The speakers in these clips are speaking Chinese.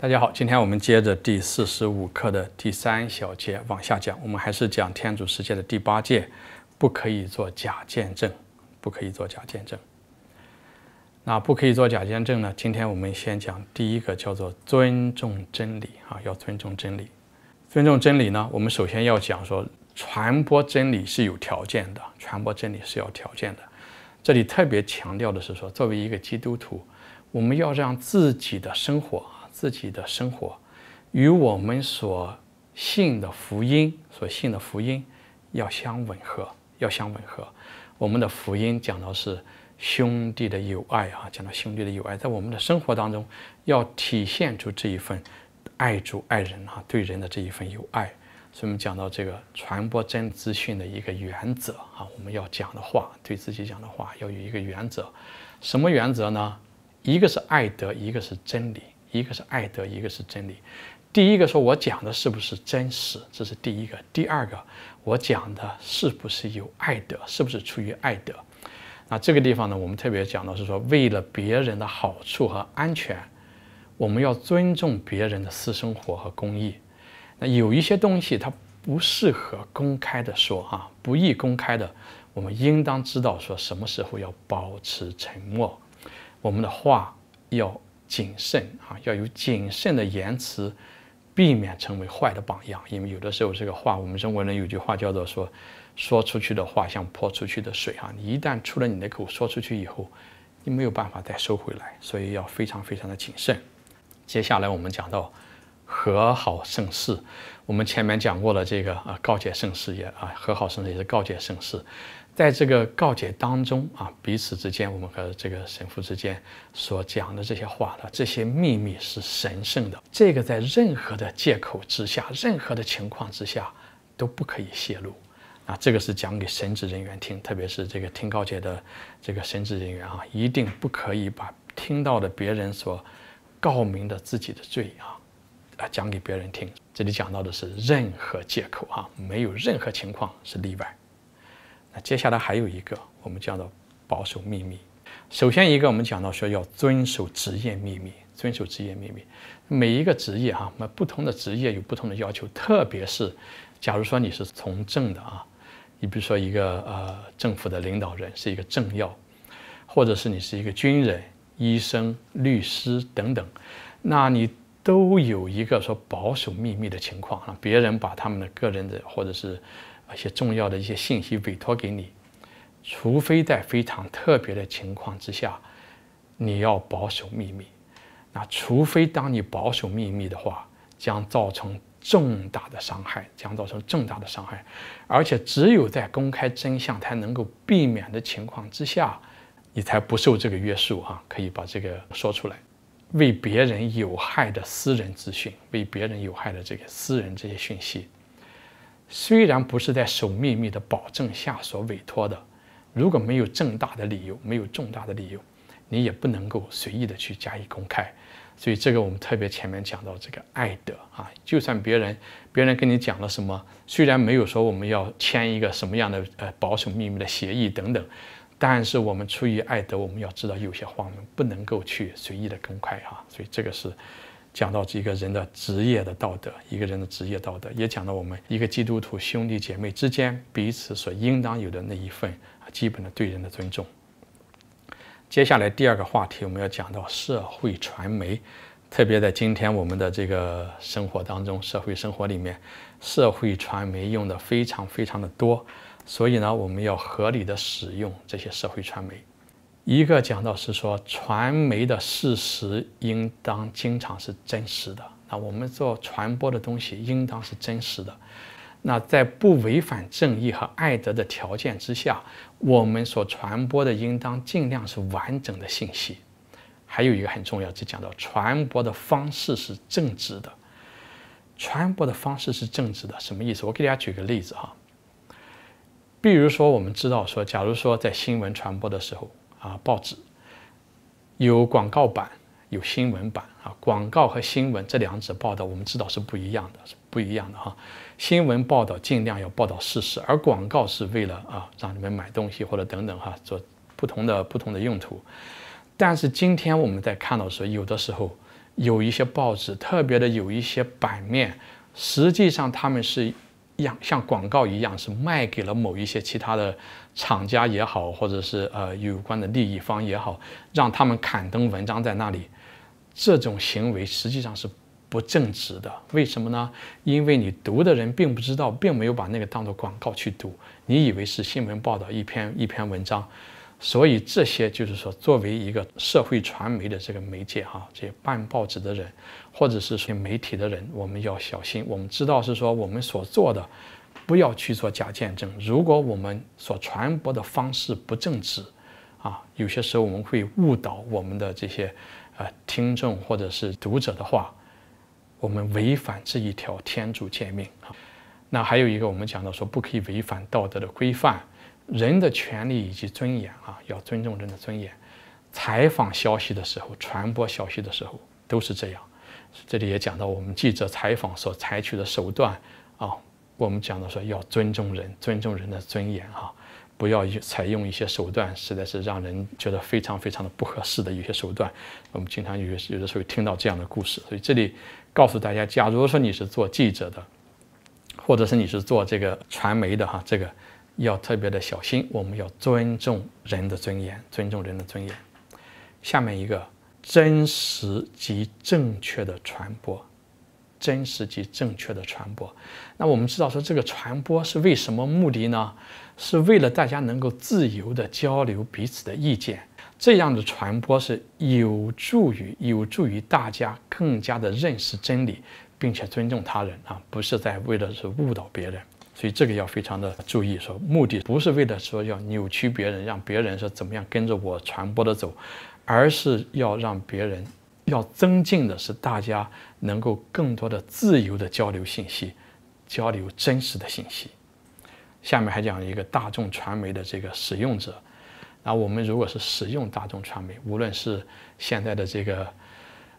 大家好，今天我们接着第四十五课的第三小节往下讲，我们还是讲天主世界的第八戒，不可以做假见证，不可以做假见证。那不可以做假见证呢？今天我们先讲第一个，叫做尊重真理啊，要尊重真理。尊重真理呢，我们首先要讲说，传播真理是有条件的，传播真理是要条件的。这里特别强调的是说，作为一个基督徒，我们要让自己的生活。自己的生活与我们所信的福音，所信的福音要相吻合，要相吻合。我们的福音讲到是兄弟的友爱啊，讲到兄弟的友爱，在我们的生活当中要体现出这一份爱主爱人啊，对人的这一份友爱。所以，我们讲到这个传播真资讯的一个原则啊，我们要讲的话，对自己讲的话，要有一个原则，什么原则呢？一个是爱德，一个是真理。一个是爱德，一个是真理。第一个说我讲的是不是真实，这是第一个；第二个，我讲的是不是有爱德，是不是出于爱德？那这个地方呢，我们特别讲到是说，为了别人的好处和安全，我们要尊重别人的私生活和公益。那有一些东西它不适合公开的说啊，不宜公开的，我们应当知道说什么时候要保持沉默，我们的话要。谨慎啊，要有谨慎的言辞，避免成为坏的榜样。因为有的时候这个话，我们中国人有句话叫做说，说出去的话像泼出去的水啊。你一旦出了你的口说出去以后，你没有办法再收回来，所以要非常非常的谨慎。接下来我们讲到和好盛世，我们前面讲过了这个啊告诫盛世也啊和好盛世也是告诫盛世。在这个告解当中啊，彼此之间，我们和这个神父之间所讲的这些话的这些秘密是神圣的。这个在任何的借口之下，任何的情况之下都不可以泄露。啊，这个是讲给神职人员听，特别是这个听告解的这个神职人员啊，一定不可以把听到的别人所告明的自己的罪啊，啊讲给别人听。这里讲到的是任何借口啊，没有任何情况是例外。接下来还有一个，我们叫做保守秘密。首先一个，我们讲到说要遵守职业秘密，遵守职业秘密。每一个职业啊，那不同的职业有不同的要求。特别是，假如说你是从政的啊，你比如说一个呃政府的领导人是一个政要，或者是你是一个军人、医生、律师等等，那你都有一个说保守秘密的情况啊，别人把他们的个人的或者是。一些重要的一些信息委托给你，除非在非常特别的情况之下，你要保守秘密。那除非当你保守秘密的话，将造成重大的伤害，将造成重大的伤害。而且只有在公开真相才能够避免的情况之下，你才不受这个约束哈，可以把这个说出来。为别人有害的私人资讯，为别人有害的这个私人这些讯息。虽然不是在守秘密的保证下所委托的，如果没有正大的理由，没有重大的理由，你也不能够随意的去加以公开。所以这个我们特别前面讲到这个爱德啊，就算别人别人跟你讲了什么，虽然没有说我们要签一个什么样的呃保守秘密的协议等等，但是我们出于爱德，我们要知道有些话我们不能够去随意的公开啊。所以这个是。讲到一个人的职业的道德，一个人的职业道德，也讲到我们一个基督徒兄弟姐妹之间彼此所应当有的那一份基本的对人的尊重。接下来第二个话题，我们要讲到社会传媒，特别在今天我们的这个生活当中，社会生活里面，社会传媒用的非常非常的多，所以呢，我们要合理的使用这些社会传媒。一个讲到是说，传媒的事实应当经常是真实的。那我们做传播的东西应当是真实的。那在不违反正义和爱德的条件之下，我们所传播的应当尽量是完整的信息。还有一个很重要，就讲到传播的方式是正直的。传播的方式是正直的，什么意思？我给大家举个例子哈。比如说，我们知道说，假如说在新闻传播的时候。啊，报纸有广告版，有新闻版啊。广告和新闻这两者报道，我们知道是不一样的，是不一样的哈。新闻报道尽量要报道事实，而广告是为了啊让你们买东西或者等等哈，做不同的不同的用途。但是今天我们在看到说，有的时候有一些报纸，特别的有一些版面，实际上他们是。样像广告一样，是卖给了某一些其他的厂家也好，或者是呃有关的利益方也好，让他们刊登文章在那里。这种行为实际上是不正直的。为什么呢？因为你读的人并不知道，并没有把那个当做广告去读，你以为是新闻报道一篇一篇文章。所以这些就是说，作为一个社会传媒的这个媒介哈，这些办报纸的人，或者是说媒体的人，我们要小心。我们知道是说，我们所做的，不要去做假见证。如果我们所传播的方式不正直，啊，有些时候我们会误导我们的这些呃听众或者是读者的话，我们违反这一条天主诫命。那还有一个，我们讲到说，不可以违反道德的规范。人的权利以及尊严啊，要尊重人的尊严。采访消息的时候，传播消息的时候都是这样。这里也讲到我们记者采访所采取的手段啊，我们讲的说要尊重人，尊重人的尊严啊，不要采用一些手段，实在是让人觉得非常非常的不合适的。一些手段，我们经常有有的时候听到这样的故事。所以这里告诉大家，假如说你是做记者的，或者是你是做这个传媒的哈，这个。要特别的小心，我们要尊重人的尊严，尊重人的尊严。下面一个真实及正确的传播，真实及正确的传播。那我们知道说这个传播是为什么目的呢？是为了大家能够自由的交流彼此的意见，这样的传播是有助于有助于大家更加的认识真理，并且尊重他人啊，不是在为了是误导别人。所以这个要非常的注意，说目的不是为了说要扭曲别人，让别人说怎么样跟着我传播的走，而是要让别人要增进的是大家能够更多的自由的交流信息，交流真实的信息。下面还讲一个大众传媒的这个使用者，那我们如果是使用大众传媒，无论是现在的这个。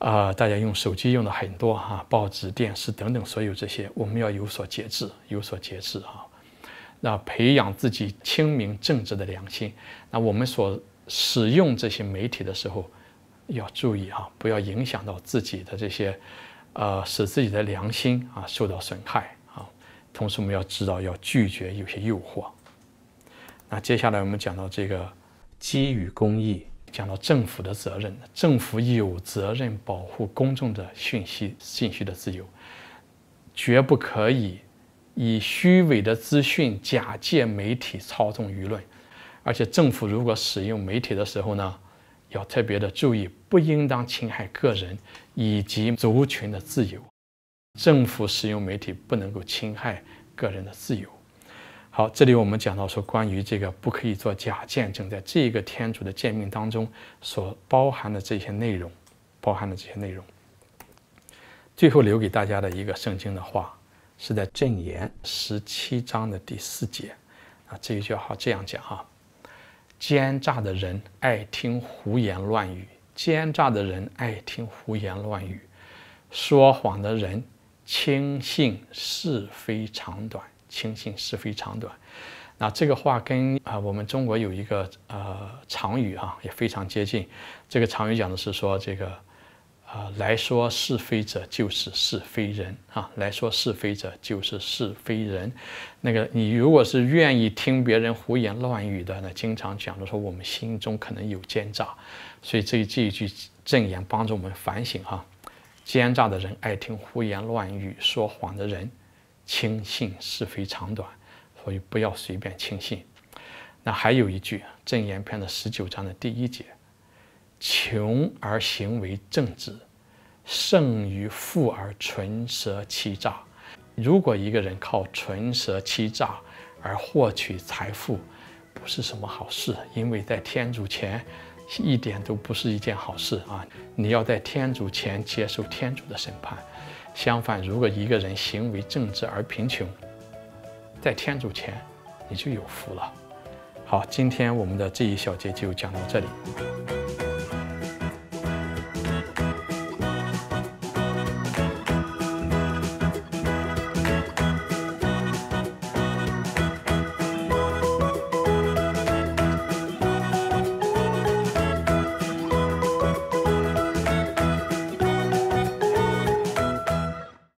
啊，大家用手机用的很多哈，报纸、电视等等，所有这些我们要有所节制，有所节制啊。那培养自己清明正直的良心。那我们所使用这些媒体的时候，要注意啊，不要影响到自己的这些，呃，使自己的良心啊受到损害啊。同时，我们要知道要拒绝有些诱惑。那接下来我们讲到这个基于公益。讲到政府的责任，政府有责任保护公众的讯息信息的自由，绝不可以以虚伪的资讯假借媒体操纵舆论。而且政府如果使用媒体的时候呢，要特别的注意，不应当侵害个人以及族群的自由。政府使用媒体不能够侵害个人的自由。好，这里我们讲到说，关于这个不可以做假见证，在这个天主的诫命当中所包含的这些内容，包含的这些内容。最后留给大家的一个圣经的话，是在正言十七章的第四节，啊，这一句话这样讲哈：，奸诈的人爱听胡言乱语，奸诈的人爱听胡言乱语，说谎的人轻信是非长短。轻信是非长短，那这个话跟啊我们中国有一个呃常语啊也非常接近。这个常语讲的是说这个啊来说是非者就是是非人啊来说是非者就是是非人。那个你如果是愿意听别人胡言乱语的呢，经常讲的说我们心中可能有奸诈，所以这这一句正言帮助我们反省哈。奸诈的人爱听胡言乱语，说谎的人。轻信是非长短，所以不要随便轻信。那还有一句《正言篇》的十九章的第一节：“穷而行为正直，胜于富而唇舌欺诈。”如果一个人靠唇舌欺诈而获取财富，不是什么好事，因为在天主前，一点都不是一件好事啊！你要在天主前接受天主的审判。相反，如果一个人行为正直而贫穷，在天主前，你就有福了。好，今天我们的这一小节就讲到这里。